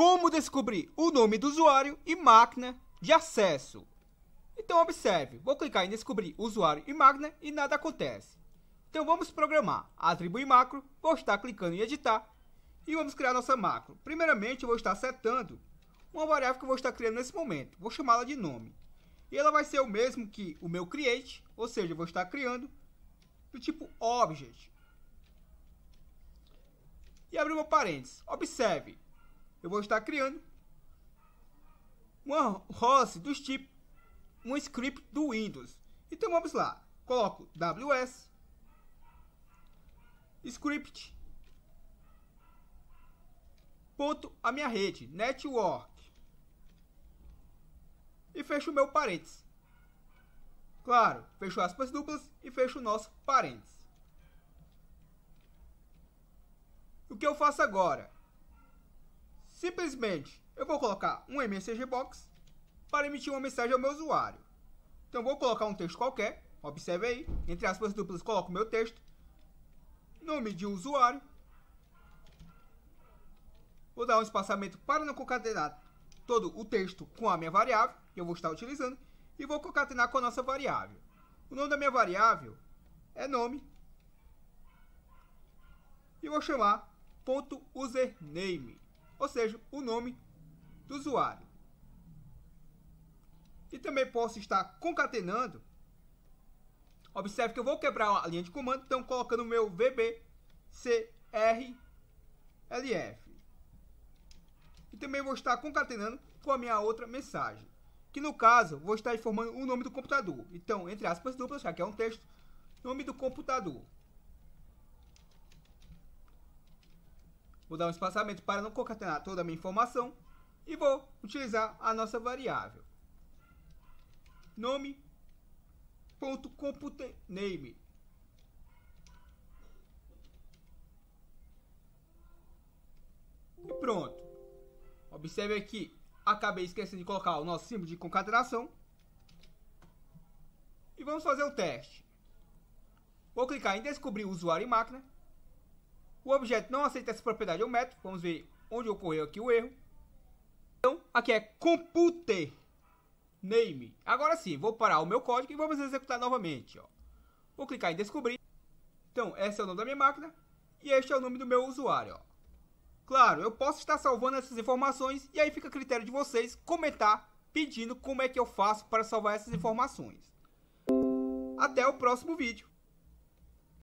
como descobrir o nome do usuário e máquina de acesso. Então observe, vou clicar em descobrir usuário e máquina e nada acontece. Então vamos programar, atribuir macro, vou estar clicando em editar e vamos criar nossa macro. Primeiramente eu vou estar setando uma variável que eu vou estar criando nesse momento, vou chamá-la de nome. E ela vai ser o mesmo que o meu create, ou seja, eu vou estar criando do tipo object. E abrir um parênteses, observe, eu vou estar criando uma host dos tipos, um script do Windows. Então vamos lá, coloco ws script ponto a minha rede network e fecho o meu parênteses. Claro, fecho aspas duplas e fecho o nosso parênteses. O que eu faço agora? Simplesmente, eu vou colocar um MSG Box para emitir uma mensagem ao meu usuário. Então, vou colocar um texto qualquer, observe aí, entre aspas duplas coloco meu texto, nome de usuário, vou dar um espaçamento para não concatenar todo o texto com a minha variável, que eu vou estar utilizando, e vou concatenar com a nossa variável. O nome da minha variável é nome, e vou chamar ponto .username ou seja, o nome do usuário. E também posso estar concatenando. Observe que eu vou quebrar a linha de comando, então colocando o meu vbcrlf. E também vou estar concatenando com a minha outra mensagem. Que no caso, vou estar informando o nome do computador. Então, entre aspas duplas, já que é um texto, nome do computador. Vou dar um espaçamento para não concatenar toda a minha informação e vou utilizar a nossa variável nome ponto name e pronto observe aqui acabei esquecendo de colocar o nosso símbolo de concatenação e vamos fazer o teste vou clicar em descobrir usuário e máquina o objeto não aceita essa propriedade, ou método. Vamos ver onde ocorreu aqui o erro. Então, aqui é computer name. Agora sim, vou parar o meu código e vamos executar novamente. Ó. Vou clicar em descobrir. Então, esse é o nome da minha máquina e este é o nome do meu usuário. Ó. Claro, eu posso estar salvando essas informações e aí fica a critério de vocês comentar pedindo como é que eu faço para salvar essas informações. Até o próximo vídeo.